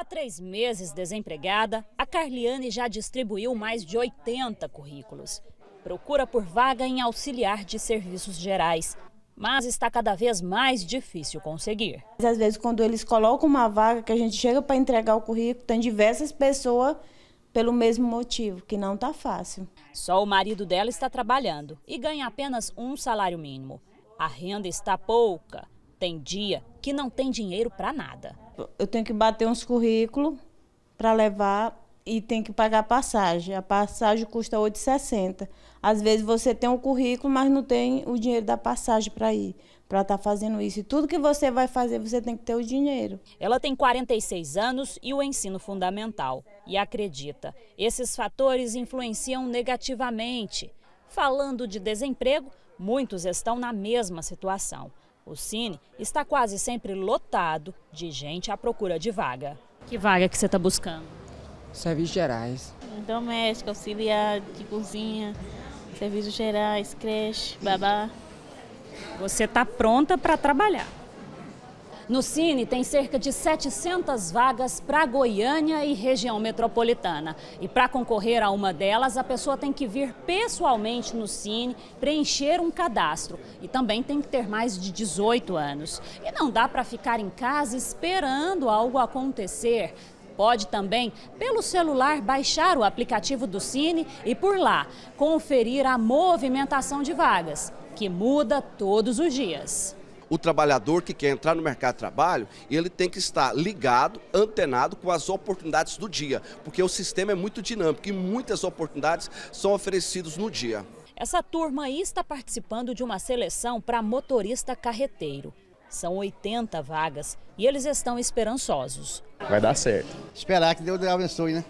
Há três meses desempregada, a Carliane já distribuiu mais de 80 currículos. Procura por vaga em auxiliar de serviços gerais, mas está cada vez mais difícil conseguir. Às vezes, quando eles colocam uma vaga que a gente chega para entregar o currículo, tem diversas pessoas pelo mesmo motivo, que não está fácil. Só o marido dela está trabalhando e ganha apenas um salário mínimo. A renda está pouca tem dia que não tem dinheiro para nada. Eu tenho que bater uns currículos para levar e tem que pagar passagem. A passagem custa 8,60. Às vezes você tem um currículo, mas não tem o dinheiro da passagem para ir, para estar tá fazendo isso. E tudo que você vai fazer, você tem que ter o dinheiro. Ela tem 46 anos e o ensino fundamental. E acredita, esses fatores influenciam negativamente. Falando de desemprego, muitos estão na mesma situação. O Cine está quase sempre lotado de gente à procura de vaga. Que vaga que você está buscando? Serviços gerais. Doméstica, auxiliar de cozinha, serviços gerais, creche, babá. Você está pronta para trabalhar? No Cine tem cerca de 700 vagas para Goiânia e região metropolitana. E para concorrer a uma delas, a pessoa tem que vir pessoalmente no Cine, preencher um cadastro e também tem que ter mais de 18 anos. E não dá para ficar em casa esperando algo acontecer. Pode também, pelo celular, baixar o aplicativo do Cine e, por lá, conferir a movimentação de vagas, que muda todos os dias o trabalhador que quer entrar no mercado de trabalho, ele tem que estar ligado, antenado com as oportunidades do dia, porque o sistema é muito dinâmico e muitas oportunidades são oferecidas no dia. Essa turma aí está participando de uma seleção para motorista carreteiro. São 80 vagas e eles estão esperançosos. Vai dar certo. Esperar que Deus abençoe, né?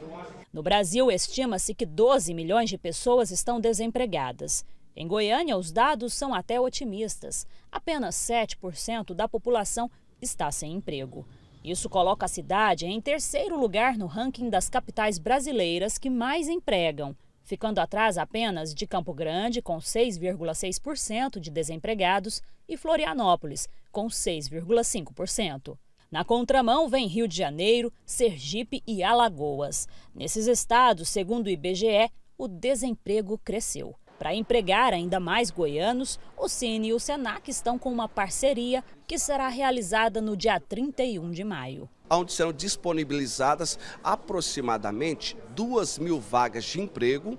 No Brasil, estima-se que 12 milhões de pessoas estão desempregadas. Em Goiânia, os dados são até otimistas. Apenas 7% da população está sem emprego. Isso coloca a cidade em terceiro lugar no ranking das capitais brasileiras que mais empregam, ficando atrás apenas de Campo Grande, com 6,6% de desempregados, e Florianópolis, com 6,5%. Na contramão vem Rio de Janeiro, Sergipe e Alagoas. Nesses estados, segundo o IBGE, o desemprego cresceu. Para empregar ainda mais goianos, o Cine e o Senac estão com uma parceria que será realizada no dia 31 de maio onde serão disponibilizadas aproximadamente 2 mil vagas de emprego,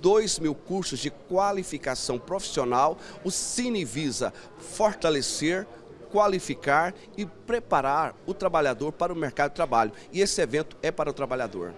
2 mil cursos de qualificação profissional. O Cine visa fortalecer qualificar e preparar o trabalhador para o mercado de trabalho. E esse evento é para o trabalhador.